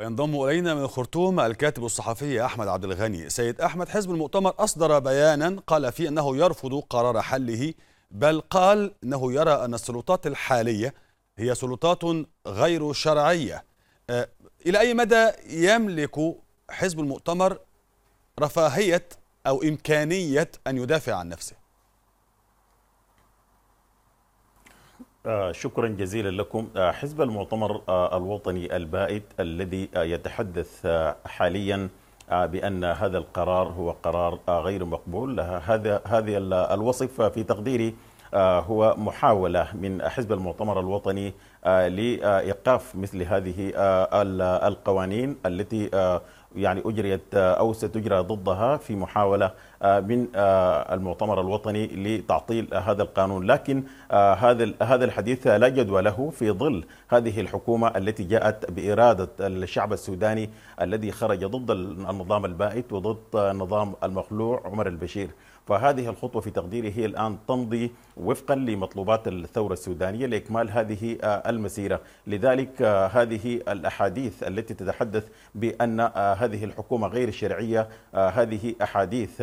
وينضم الينا من الخرطوم الكاتب الصحفي احمد عبد الغني سيد احمد حزب المؤتمر اصدر بيانا قال فيه انه يرفض قرار حله بل قال انه يرى ان السلطات الحاليه هي سلطات غير شرعيه آه، الى اي مدى يملك حزب المؤتمر رفاهيه او امكانيه ان يدافع عن نفسه آه، شكرا جزيلا لكم آه، حزب المؤتمر آه، الوطني البائد الذي يتحدث حاليا بأن هذا القرار هو قرار غير مقبول هذا هذه الوصف في تقديري هو محاولة من حزب المؤتمر الوطني لإيقاف مثل هذه القوانين التي يعني أجريت أو ستجرى ضدها في محاولة آه، من آه، المؤتمر الوطني لتعطيل هذا القانون لكن آه، هذا هذا الحديث لا جدوى له في ظل هذه الحكومة التي جاءت بإرادة الشعب السوداني الذي خرج ضد النظام البائت وضد نظام المخلوع عمر البشير فهذه الخطوة في تقديري هي الآن تمضي وفقا لمطلوبات الثورة السودانية لإكمال هذه المسيرة لذلك هذه الأحاديث التي تتحدث بأن هذه الحكومة غير الشرعية هذه أحاديث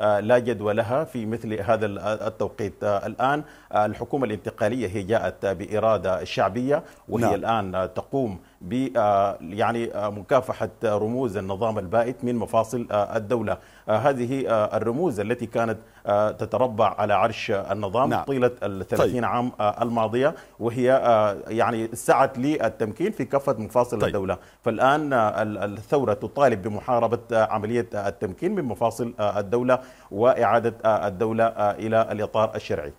آه، لا جدوى لها في مثل هذا التوقيت آه، الآن آه، الحكومة الانتقالية هي جاءت بإرادة شعبية وهي نعم. الآن تقوم ب يعني مكافحة رموز النظام البائت من مفاصل الدولة هذه الرموز التي كانت تتربع على عرش النظام نعم. طيلة الثلاثين طيب. عام الماضية وهي يعني سعت للتمكين في كافة مفاصل طيب. الدولة فالآن الثورة تطالب بمحاربة عملية التمكين من مفاصل الدولة وإعادة الدولة إلى الإطار الشرعي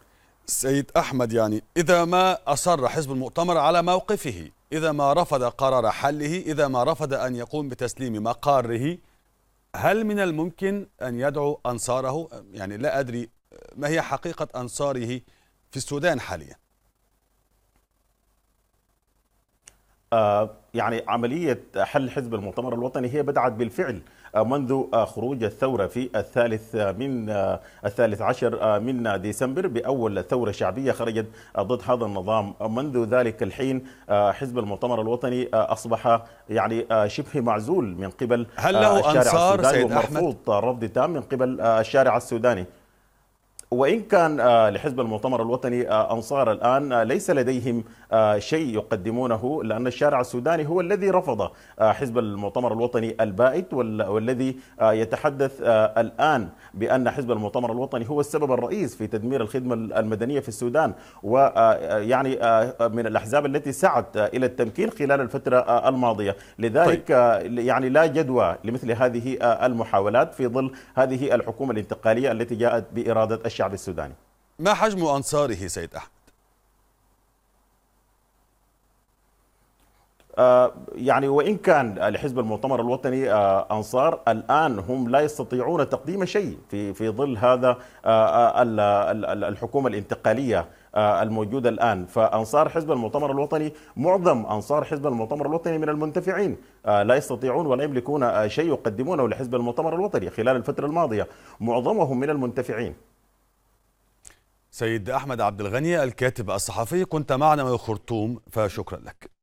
سيد أحمد يعني إذا ما أصر حزب المؤتمر على موقفه إذا ما رفض قرار حله إذا ما رفض أن يقوم بتسليم مقاره هل من الممكن أن يدعو أنصاره يعني لا أدري ما هي حقيقة أنصاره في السودان حاليا آه، يعني عملية حل حزب المؤتمر الوطني هي بدأت بالفعل آه، منذ آه، خروج الثورة في الثالث من الثالث عشر من ديسمبر بأول ثورة شعبية خرجت ضد هذا النظام منذ ذلك الحين حزب المؤتمر الوطني أصبح يعني شبه معزول من قبل هل له الشارع أنصار السوداني أحمد؟ رفض تام من قبل الشارع السوداني وإن كان آه، لحزب المؤتمر الوطني آه، أنصار الآن آه، ليس لديهم شيء يقدمونه لأن الشارع السوداني هو الذي رفض حزب المؤتمر الوطني البائد والذي يتحدث الآن بأن حزب المؤتمر الوطني هو السبب الرئيس في تدمير الخدمة المدنية في السودان ويعني من الأحزاب التي سعت إلى التمكين خلال الفترة الماضية لذلك طيب. يعني لا جدوى لمثل هذه المحاولات في ظل هذه الحكومة الانتقالية التي جاءت بإرادة الشارع الشعب السوداني ما حجم أنصاره سيد أحمد؟ آه، يعني وإن كان لحزب المؤتمر الوطني آه، أنصار الآن هم لا يستطيعون تقديم شيء في في ظل هذا آه، الحكومة الانتقالية الموجودة الآن فأنصار حزب المؤتمر الوطني معظم أنصار حزب المؤتمر الوطني من المنتفعين لا يستطيعون ولا يملكون شيء يقدمونه لحزب المؤتمر الوطني خلال الفترة الماضية معظمهم من المنتفعين سيد أحمد عبد الغني الكاتب الصحفي كنت معنا من الخرطوم فشكرا لك